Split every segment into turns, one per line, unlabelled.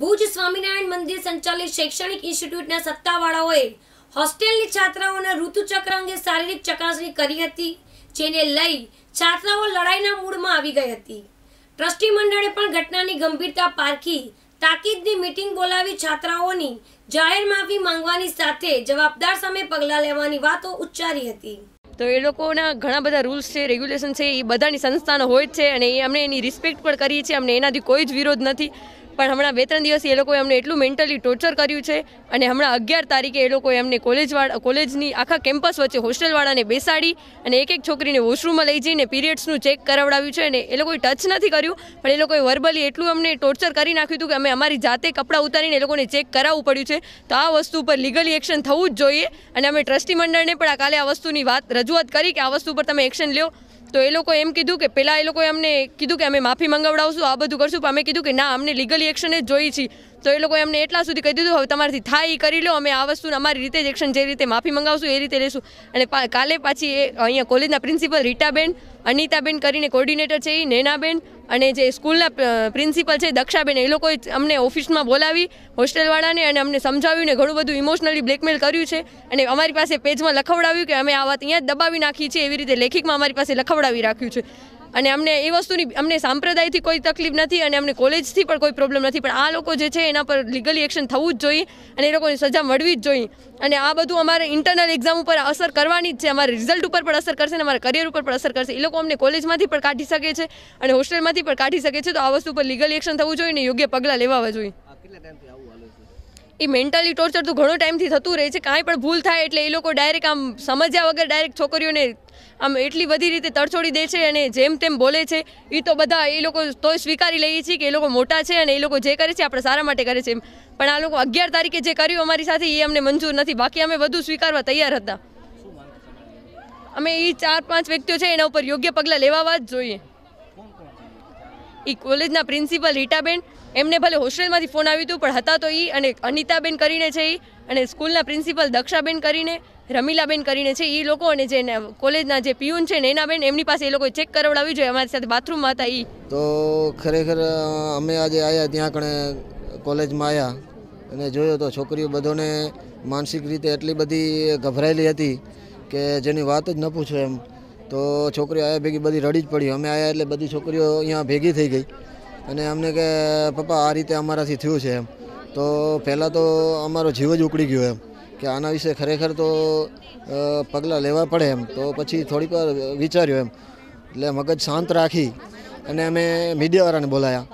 ભુજ સ્વામિનારાયણ મંદિર સંચાલિત શૈક્ષણિક ઇન્સ્ટિટ્યૂટના સત્તાવાળાઓએ હોસ્ટેલની છાત્રાઓના ઋતુચક્ર અંગે શારીરિક ચકાસણી કરી હતી જેને લઈ છાત્રાઓ લડાઈના મૂડમાં આવી ગઈ હતી ટ્રસ્ટી મંડળે પણ ઘટનાની ગંભીરતા પારખી તાકીદની મીટિંગ બોલાવી છાત્રાઓની જાહેર માફી માંગવાની સાથે જવાબદાર સામે પગલાં લેવાની વાતો ઉચ્ચારી હતી તો એ લોકોના ઘણા બધા રૂલ્સ છે રેગ્યુલેશન છે એ બધાની સંસ્થાનો હોય જ છે અને એ અમને એની રિસ્પેક્ટ પણ કરીએ છીએ અમને એનાથી કોઈ જ વિરોધ નથી પણ હમણાં બે ત્રણ દિવસ એ લોકોએ અમને એટલું મેન્ટલી ટોર્ચર કર્યું છે અને હમણાં અગિયાર તારીખે એ લોકોએ અમને કોલેજવાળા કોલેજની આખા કેમ્પસ વચ્ચે હોસ્ટેલવાળાને બેસાડી અને એક એક છોકરીને વોશરૂમમાં લઈ જઈને પીરિયડ્સનું ચેક કરાવડાવ્યું છે અને એ લોકોએ ટચ નથી કર્યું પણ એ લોકોએ વર્બલી એટલું અમને ટોર્ચર કરી નાખ્યું હતું કે અમે અમારી જાતે કપડાં ઉતારીને એ લોકોને ચેક કરાવવું પડ્યું છે તો આ વસ્તુ ઉપર લીગલી એક્શન થવું જ જોઈએ અને અમે ટ્રસ્ટી મંડળને પણ આ કાલે આ વસ્તુની વાત રજૂઆત કરી કે આ વસ્તુ ઉપર તમે એક્શન લ્યો તો એ લોકો એમ કીધું કે પહેલાં એ લોકોએ અમને કીધું કે અમે માફી મંગાવડાવશું આ બધું કરશું પણ અમે કીધું કે ના અમને લીગલી એક્શન જ જોઈએ છીએ તો એ લોકો એમને એટલા સુધી કહી દીધું હવે તમારાથી થાય એ કરી લો અમે આ વસ્તુ અમારી રીતે જ એક્શન જે રીતે માફી મંગાવશું એ રીતે લેશું અને કાલે પાછી એ અહીંયા કોલેજના પ્રિન્સિપલ રીટાબેન અનિતાબેન કરીને કોર્ડિનેટર છે એ નેનાબેન અને જે સ્કૂલના પ્રિન્સિપલ છે દક્ષાબેન એ લોકોએ અમને ઓફિસમાં બોલાવી હોસ્ટેલવાળાને અને અમને સમજાવ્યું ને ઘણું બધું ઇમોશનલી બ્લેકમેલ કર્યું છે અને અમારી પાસે પેજમાં લખવડાવ્યું કે અમે આ વાત અહીંયા દબાવી નાખી છે એવી રીતે લેખિકમાં અમારી પાસે લખવડાવી રાખ્યું છે અને અમને એ વસ્તુની અમને સાંપ્રદાયથી કોઈ તકલીફ નથી અને અમને કોલેજથી પણ કોઈ પ્રોબ્લેમ નથી પણ આ લોકો જે છે એના પર લીગલી એક્શન થવું જ જોઈએ અને એ લોકોની સજા મળવી જ જોઈએ અને આ બધું અમારે ઇન્ટરનલ એક્ઝામ ઉપર અસર કરવાની જ છે અમારા રિઝલ્ટ ઉપર પણ અસર કરશે અને અમારા કરિયર ઉપર પણ અસર કરશે એ લોકો અમને કોલેજમાંથી પણ કાઢી શકે છે અને હોસ્ટેલમાંથી પણ કાઢી શકે છે તો આ વસ્તુ ઉપર લીગલ એક્શન થવું જોઈએ અને યોગ્ય પગલાં લેવા જોઈએ એ મેન્ટલી ટોર્ચર તો ઘણો ટાઈમથી થતું રહે છે કાંઈ પણ ભૂલ થાય એટલે એ લોકો ડાયરેક્ટ આમ સમજ્યા વગર ડાયરેક્ટ છોકરીઓને આમ એટલી બધી રીતે તરછોડી દે છે અને જેમ તેમ બોલે છે એ તો બધા એ લોકો તોય સ્વીકારી લઈએ છીએ કે એ લોકો મોટા છે અને એ લોકો જે કરે છે આપણે સારા માટે કરે છે એમ પણ આ લોકો અગિયાર તારીખે જે કર્યું અમારી સાથે એ અમને મંજૂર નથી બાકી અમે બધું સ્વીકારવા તૈયાર હતા અમે એ ચાર પાંચ વ્યક્તિઓ છે એના ઉપર યોગ્ય પગલાં લેવા જ જોઈએ એ કોલેજના પ્રિન્સિપલ રીટાબેન એમને ભલે હોસ્ટેલમાંથી ફોન આવ્યું હતું પણ હતા તો એ અને અનિતાબેન કરીને છે એ અને સ્કૂલના પ્રિન્સિપલ દક્ષાબેન કરીને રમીલાબેન કરીને છે એ લોકો અને જે કોલેજના જે પીયુન છે ને નૈનાબેન એમની પાસે એ લોકોએ ચેક કરાવડાવ્યું જોઈએ અમારી સાથે બાથરૂમમાં હતા એ તો
ખરેખર અમે આજે આવ્યા ત્યાં કણે કોલેજમાં આવ્યા અને જોયો તો છોકરીઓ બધોને માનસિક રીતે એટલી બધી ગભરાયેલી હતી કે જેની વાત જ ન પૂછો એમ તો છોકરીઓ આયા ભેગી બધી રડી જ પડી અમે આવ્યા એટલે બધી છોકરીઓ અહીંયા ભેગી થઈ ગઈ અને અમને કે પપ્પા આ રીતે અમારાથી થયું છે એમ તો પહેલાં તો અમારો જીવ જ ઉકળી ગયો એમ કે આના વિશે ખરેખર તો પગલાં લેવા પડે એમ તો પછી થોડીક વાર વિચાર્યો એમ એટલે મગજ શાંત રાખી અને અમે મીડિયાવાળાને બોલાયા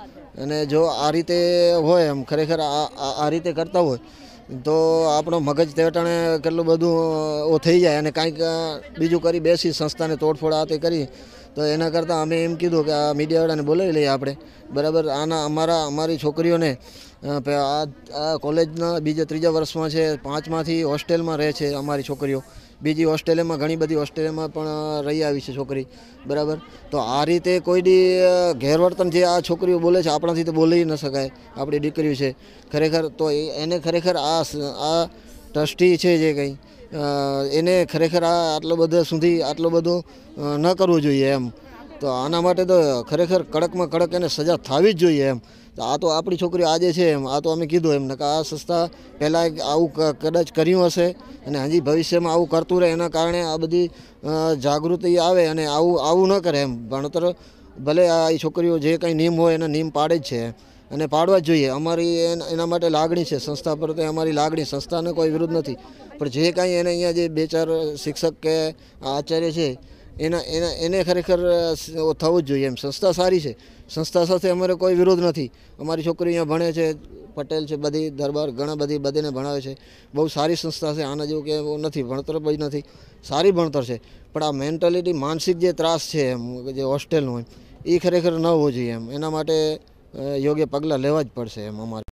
અને જો આ રીતે હોય એમ ખરેખર આ આ રીતે કરતા હોય તો આપણો મગજ તેટાણે કેટલું બધું થઈ જાય અને કાંઈક બીજું કરી બેસી સંસ્થાને તોડફોડ આતે કરી તો એના કરતાં અમે એમ કીધું કે આ મીડિયાવાળાને બોલાવી લઈએ આપણે બરાબર આના અમારા અમારી છોકરીઓને આ કોલેજના બીજા ત્રીજા વર્ષમાં છે પાંચમાંથી હોસ્ટેલમાં રહે છે અમારી છોકરીઓ બીજી ઓસ્ટ્રેલિયામાં ઘણી બધી ઓસ્ટ્રેલિયામાં પણ રહી આવી છે છોકરી બરાબર તો આ રીતે કોઈ દી ગેરવર્તન જે આ છોકરીઓ બોલે છે આપણાથી તો બોલી ન શકાય આપણી દીકરીઓ છે ખરેખર તો એને ખરેખર આ આ ટ્રસ્ટી છે જે કંઈ એને ખરેખર આ આટલો બધો સુધી આટલો બધો ન કરવો જોઈએ એમ તો આના માટે તો ખરેખર કડકમાં કડક એને સજા થવી જ જોઈએ એમ આ તો આપણી છોકરીઓ આજે છે એમ આ તો અમે કીધું એમને કે આ સંસ્થા પહેલાં આવું કદાચ કર્યું હશે અને હજી ભવિષ્યમાં આવું કરતું રહે એના કારણે આ બધી જાગૃતિ આવે અને આવું આવું ન કરે એમ ભણતર ભલે આ છોકરીઓ જે કંઈ નિયમ હોય એના નિયમ પાડે જ છે અને પાડવા જ જોઈએ અમારી એના માટે લાગણી છે સંસ્થા પ્રત્યે અમારી લાગણી સંસ્થાને કોઈ વિરુદ્ધ નથી પણ જે કાંઈ એને અહીંયા જે બે ચાર શિક્ષક કે આચાર્ય છે એના એના એને ખરેખર થવું જ જોઈએ એમ સંસ્થા સારી છે સંસ્થા સાથે અમારે કોઈ વિરોધ નથી અમારી છોકરી અહીંયા ભણે છે પટેલ છે બધી દરબાર ઘણા બધી બધીને ભણાવે છે બહુ સારી સંસ્થા છે આના જેવું કે નથી ભણતર જ નથી સારી ભણતર છે પણ આ મેન્ટાલિટી માનસિક જે ત્રાસ છે એમ જે હોસ્ટેલનું એમ એ ખરેખર ન હોવું જોઈએ એમ એના માટે યોગ્ય પગલાં લેવા જ પડશે એમ અમારે